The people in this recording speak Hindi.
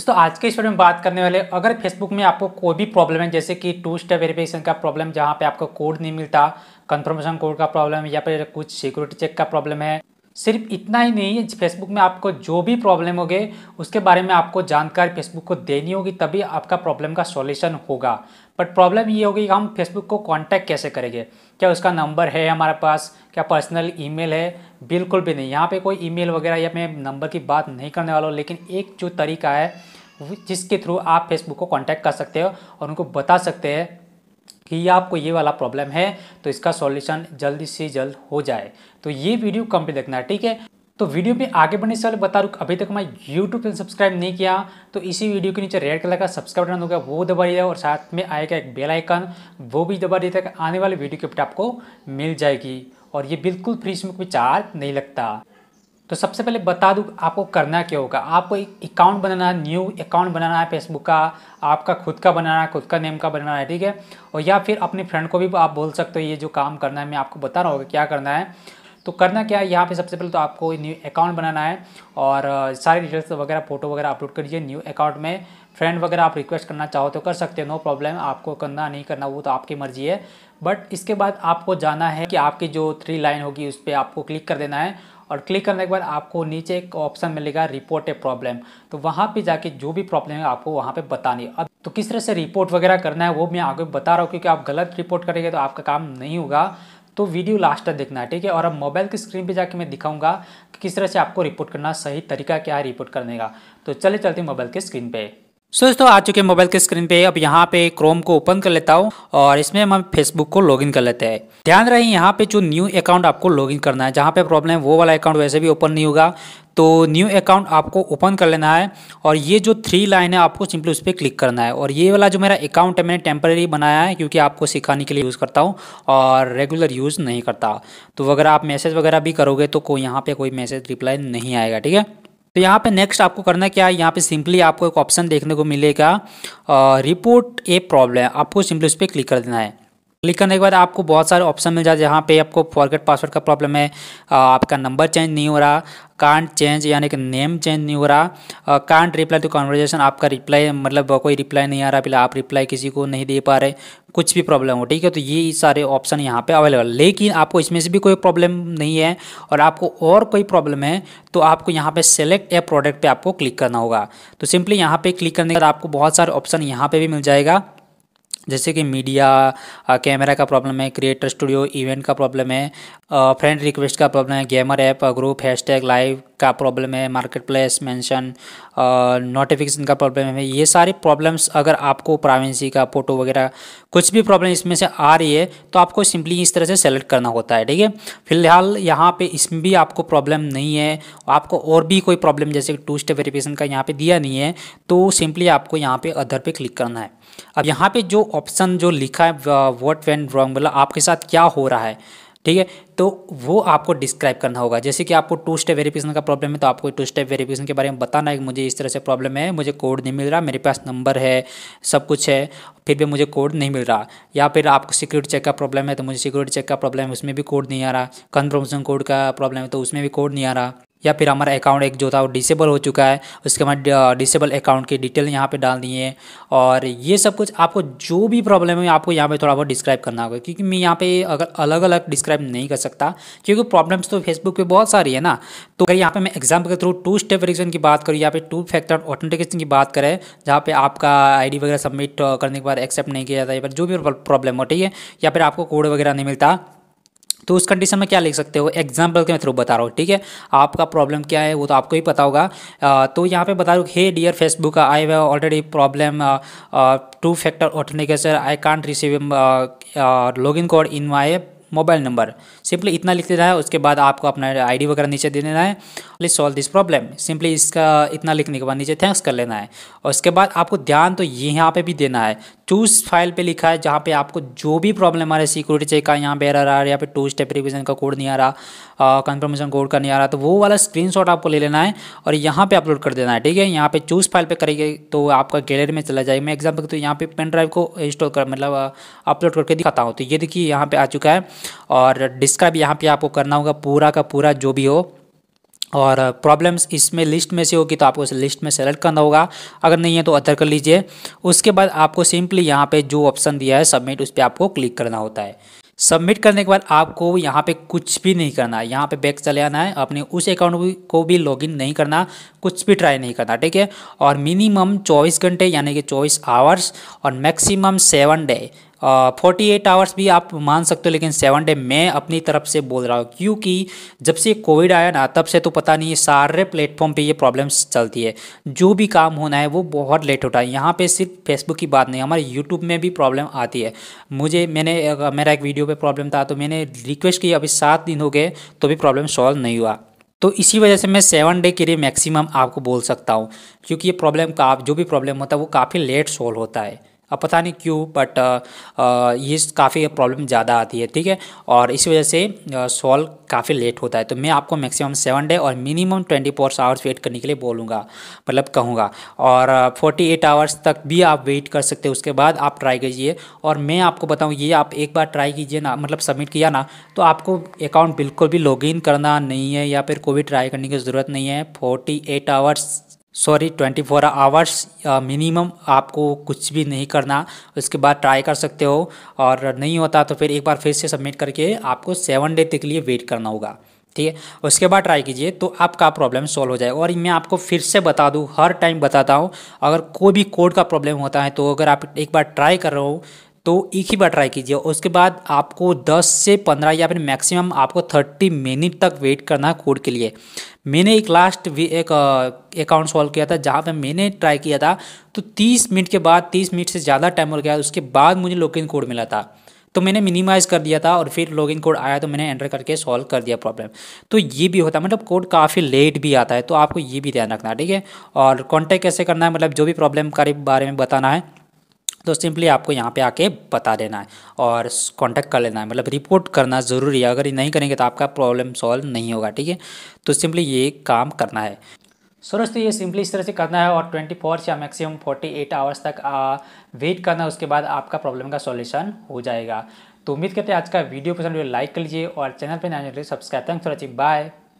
दोस्तों आज के इस वीडियो में बात करने वाले अगर फेसबुक में आपको कोई भी प्रॉब्लम है जैसे कि टू स्टेप वेरिफिकेशन का प्रॉब्लम जहाँ पे आपको कोड नहीं मिलता कंफर्मेशन कोड का प्रॉब्लम या फिर कुछ सिक्योरिटी चेक का प्रॉब्लम है सिर्फ इतना ही नहीं है फेसबुक में आपको जो भी प्रॉब्लम होगे उसके बारे में आपको जानकारी फेसबुक को देनी होगी तभी आपका प्रॉब्लम का सॉल्यूशन होगा बट प्रॉब्लम ये होगी कि हम फेसबुक को कांटेक्ट कैसे करेंगे क्या उसका नंबर है हमारे पास क्या पर्सनल ईमेल है बिल्कुल भी नहीं यहाँ पे कोई ईमेल वगैरह या मैं नंबर की बात नहीं करने वाला हूँ लेकिन एक जो तरीका है जिसके थ्रू आप फेसबुक को कॉन्टैक्ट कर सकते हो और उनको बता सकते हैं कि ये आपको ये वाला प्रॉब्लम है तो इसका सॉल्यूशन जल्द से जल्द हो जाए तो ये वीडियो कंप्लीट देखना है ठीक है तो वीडियो में आगे बढ़ने से पहले बता रूँ अभी तक मैं यूट्यूब चैनल सब्सक्राइब नहीं किया तो इसी वीडियो के नीचे रेड कलर का सब्सक्राइब बटन होगा वो दबा दिया और साथ में आएगा एक बेल आइकन वो भी दबा दिया था आने वाले वीडियो की अपडेट आपको मिल जाएगी और ये बिल्कुल फ्री इसमें कोई चार्ज नहीं लगता तो सबसे पहले बता दूँ आपको करना क्या होगा आपको एक अकाउंट बनाना है न्यू अकाउंट बनाना है फेसबुक का आपका खुद का बनाना है खुद का नेम का बनाना है ठीक है और या फिर अपने फ्रेंड को भी आप बोल सकते हो ये जो काम करना है मैं आपको बता रहा होगा क्या करना है तो करना क्या है यहाँ पे सबसे पहले तो आपको न्यू अकाउंट बनाना है और सारी डिटेल्स वगैरह फोटो वगैरह अपलोड करिए न्यू अकाउंट में फ्रेंड वगैरह आप रिक्वेस्ट करना चाहो तो कर सकते हो नो प्रॉब्लम आपको करना नहीं करना वो तो आपकी मर्जी है बट इसके बाद आपको जाना है कि आपकी जो थ्री लाइन होगी उस पर आपको क्लिक कर देना है और क्लिक करने के बाद आपको नीचे एक ऑप्शन मिलेगा रिपोर्ट ए प्रॉब्लम तो वहाँ पे जाके जो भी प्रॉब्लम है आपको वहाँ पे बतानी है अब तो किस तरह से रिपोर्ट वगैरह करना है वो मैं आगे बता रहा हूँ क्योंकि आप गलत रिपोर्ट करेंगे तो आपका काम नहीं होगा तो वीडियो लास्ट तक देखना है ठीक है और अब मोबाइल की स्क्रीन पर जाके मैं दिखाऊंगा कि किस तरह से आपको रिपोर्ट करना सही तरीका क्या है रिपोर्ट करने का तो चले चलते मोबाइल के स्क्रीन पर सो दोस्तों आ चुके मोबाइल के स्क्रीन पे अब यहाँ पे क्रोम को ओपन कर लेता हूँ और इसमें हम फेसबुक को लॉगिन कर लेते हैं ध्यान रहे यहाँ पे जो न्यू अकाउंट आपको लॉगिन करना है जहाँ पे प्रॉब्लम है वो वाला अकाउंट वैसे भी ओपन नहीं होगा तो न्यू अकाउंट आपको ओपन कर लेना है और ये जो थ्री लाइन है आपको सिंपली उस पर क्लिक करना है और ये वाला जो मेरा अकाउंट है मैंने टेम्प्रेरी बनाया है क्योंकि आपको सिखाने के लिए यूज़ करता हूँ और रेगुलर यूज़ नहीं करता तो अगर आप मैसेज वगैरह भी करोगे तो कोई यहाँ पर कोई मैसेज रिप्लाई नहीं आएगा ठीक है तो यहाँ पे नेक्स्ट आपको करना क्या है यहाँ पे सिंपली आपको एक ऑप्शन देखने को मिलेगा रिपोर्ट ए प्रॉब्लम आपको सिंपली उस पर क्लिक कर देना है क्लिक करने के बाद आपको बहुत सारे ऑप्शन मिल जाते हैं जहाँ पे आपको फॉरगेट पासवर्ड का प्रॉब्लम है आपका नंबर चेंज नहीं हो रहा कांट चेंज यानी कि नेम चेंज नहीं हो रहा कांट रिप्लाई टू कॉन्वर्जेशन आपका रिप्लाई मतलब कोई रिप्लाई नहीं आ रहा आप रिप्लाई किसी को नहीं दे पा रहे कुछ भी प्रॉब्लम हो ठीक है तो ये सारे ऑप्शन यहाँ पे अवेलेबल लेकिन आपको इसमें से भी कोई प्रॉब्लम नहीं है और आपको और कोई प्रॉब्लम है तो आपको यहाँ पे सेलेक्ट ए प्रोडक्ट पे आपको क्लिक करना होगा तो सिंपली यहाँ पे क्लिक करने के बाद आपको बहुत सारे ऑप्शन यहाँ पे भी मिल जाएगा जैसे कि मीडिया कैमरा का प्रॉब्लम है क्रिएटर स्टूडियो इवेंट का प्रॉब्लम है फ्रेंड रिक्वेस्ट का प्रॉब्लम है gamer app group hashtag live का प्रॉब्लम है मार्केट प्लेस मैंशन नोटिफिकेशन का प्रॉब्लम है ये सारी प्रॉब्लम्स अगर आपको प्राइवेंसी का फ़ोटो वगैरह कुछ भी प्रॉब्लम इसमें से आ रही है तो आपको सिंपली इस तरह से सेलेक्ट करना होता है ठीक है फिलहाल यहाँ पे इसमें भी आपको प्रॉब्लम नहीं है आपको और भी कोई प्रॉब्लम जैसे टू स्टेप वेरिफिकेशन का यहाँ पर दिया नहीं है तो सिंपली आपको यहाँ पर अदर पर क्लिक करना है अब यहाँ पर जो ऑप्शन जो लिखा है व्हाट वेन रॉन्ग मतलब आपके साथ क्या हो रहा है ठीक है तो वो आपको डिस्क्राइब करना होगा जैसे कि आपको टू स्टेप वेरिफिकेशन का प्रॉब्लम है तो आपको टू स्टेप वेरिफिकेशन के बारे में बताना है कि मुझे इस तरह से प्रॉब्लम है मुझे कोड नहीं मिल रहा मेरे पास नंबर है सब कुछ है फिर भी मुझे कोड नहीं मिल रहा या फिर आपको सिक्योरिटी चेक का प्रॉब्लम है तो मुझे सिक्योरिटी चेक का प्रॉब्लम है उसमें भी कोड नहीं आ रहा कन्फर्मेशन कोड का प्रॉब्लम है तो उसमें भी कोड नहीं आ रहा या फिर हमारा अकाउंट एक जो था वो डिसेबल हो चुका है उसके बाद डिसेबल अकाउंट की डिटेल यहाँ पे डाल दिए और ये सब कुछ आपको जो भी प्रॉब्लम है आपको यहाँ पे थोड़ा बहुत डिस्क्राइब करना होगा क्योंकि मैं यहाँ पे अगर अलग अलग डिस्क्राइब नहीं कर सकता क्योंकि प्रॉब्लम्स तो फेसबुक पर बहुत सारी है ना तो अगर यहाँ पे मैं एग्जाम्पल के थ्रू टू स्टेप रिजन की बात करूँ यहाँ पे टू फैक्टर ऑथेंटिकेशन की बात करें जहाँ पे आपका आई वगैरह सबमिट करने के बाद एक्सेप्ट नहीं किया जाता या फिर जो भी प्रॉब्लम हो ठीक है या फिर आपको कोड वगैरह नहीं मिलता तो उस कंडीशन में क्या लिख सकते हो एग्जाम्पल के थ्रू बता रहा हूँ ठीक है आपका प्रॉब्लम क्या है वो तो आपको ही पता होगा तो यहाँ पे बता रहा हूँ hey dear Facebook I have already problem two factor authentication I can't receive log in code in my mobile number simply इतना लिख देना है उसके बाद आपको अपना आईडी वगैरह नीचे दे देना है please solve this problem simply इसका इतना लिखने के बाद नीचे थैंक्स कर लेना है और उसके बाद आपको ध्यान तो यहाँ पे भी देना है चूज फाइल पे लिखा है जहाँ पे आपको जो भी प्रॉब्लम आ रहा है सिक्योरिटी चेक का यहाँ पे आ रहा है या फिर टू स्टेप रिविजन का कोड नहीं आ रहा कंफर्मेशन कोड का नहीं आ रहा तो वो वाला स्क्रीन आपको ले लेना है और यहाँ पर अपलोड कर देना है ठीक है यहाँ पर चूज फाइल पर करेंगे तो आपका गैलरी में चला जाएगा मैं एग्जाम्पल तो यहाँ पे पेन ड्राइव को इंस्टॉल कर मतलब अपलोड करके दिखाता हूँ तो ये देखिए यहाँ पे आ चुका है और डिस्क्राइब यहाँ पे आपको करना होगा पूरा का पूरा जो भी हो और प्रॉब्लम्स इसमें लिस्ट में से होगी तो आपको उस लिस्ट में सेलेक्ट करना होगा अगर नहीं है तो अदर कर लीजिए उसके बाद आपको सिंपली यहाँ पे जो ऑप्शन दिया है सबमिट उस पर आपको क्लिक करना होता है सबमिट करने के बाद आपको यहाँ पे कुछ भी नहीं करना है यहाँ पे बैक चले आना है अपने उस अकाउंट को भी लॉगिन नहीं करना कुछ भी ट्राई नहीं करना ठीक है और मिनिमम 24 घंटे यानी कि 24 आवर्स और maximum seven day forty eight hours भी आप मान सकते हो लेकिन सेवन डे मैं अपनी तरफ से बोल रहा हूँ क्योंकि जब से कोविड आया ना तब से तो पता नहीं सारे प्लेटफॉर्म पे ये प्रॉब्लम्स चलती है जो भी काम होना है वो बहुत लेट होता है यहाँ पे सिर्फ फेसबुक की बात नहीं हमारे यूट्यूब में भी प्रॉब्लम आती है मुझे मैंने मेरा एक वीडियो पर प्रॉब्लम था तो मैंने रिक्वेस्ट की अभी सात दिन हो गए तो भी प्रॉब्लम सॉल्व नहीं हुआ तो इसी वजह से मैं सेवन डे के लिए मैक्सिमम आपको बोल सकता हूँ क्योंकि ये प्रॉब्लम का जो भी प्रॉब्लम होता है वो काफ़ी लेट सॉल्व होता है अब पता नहीं क्यों बट ये काफ़ी प्रॉब्लम ज़्यादा आती है ठीक है और इस वजह से सॉल्व काफ़ी लेट होता है तो मैं आपको मैक्सिमम सेवन डे और minimum twenty four hours wait करने के लिए बोलूँगा मतलब कहूँगा और फोर्टी एट आवर्स तक भी आप वेट कर सकते हो उसके बाद आप ट्राई कीजिए और मैं आपको बताऊँ ये आप एक बार ट्राई कीजिए ना मतलब सबमिट किया ना तो आपको अकाउंट बिल्कुल भी लॉगिन करना नहीं है या फिर कोई ट्राई करने की ज़रूरत नहीं है forty eight hours sorry twenty four hours minimum आपको कुछ भी नहीं करना उसके बाद ट्राई कर सकते हो और नहीं होता तो फिर एक बार फिर से सबमिट करके आपको सेवन डे तक लिए वेट करना होगा ठीक है उसके बाद ट्राई कीजिए तो आपका प्रॉब्लम सॉल्व हो जाएगा और मैं आपको फिर से बता दूँ हर टाइम बताता हूँ अगर कोई भी कोड का प्रॉब्लम होता है तो अगर आप एक बार ट्राई कर रहे हो तो एक ही बार ट्राई कीजिए उसके बाद आपको 10 से 15 या फिर मैक्सिमम आपको 30 मिनट तक वेट करना है कोड के लिए मैंने एक लास्ट वी एक अकाउंट सॉल्व किया था जहाँ पे मैंने ट्राई किया था तो 30 मिनट के बाद 30 मिनट से ज़्यादा टाइम हो गया उसके बाद मुझे लॉगिन कोड मिला था तो मैंने मिनिमाइज़ कर दिया था और फिर लॉगिन कोड आया तो मैंने एंटर करके सॉल्व कर दिया प्रॉब्लम तो ये भी होता है मतलब कोड काफ़ी लेट भी आता है तो आपको ये भी ध्यान रखना है ठीक है और कॉन्टैक्ट कैसे करना है मतलब जो भी प्रॉब्लम के बारे में बताना है तो सिंपली आपको यहाँ पे आके बता देना है और कांटेक्ट कर लेना है मतलब रिपोर्ट करना ज़रूरी है अगर ये नहीं करेंगे तो आपका प्रॉब्लम सॉल्व नहीं होगा ठीक है तो सिंपली ये काम करना है सो तो ये सिंपली इस तरह से करना है और 24 या मैक्सिमम 48 आवर्स तक वेट करना है उसके बाद आपका प्रॉब्लम का सॉल्यूशन हो जाएगा तो उम्मीद करते हैं आज का वीडियो पसंद लाइक तो कर लीजिए और चैनल पर नया subscribe thanks for watching bye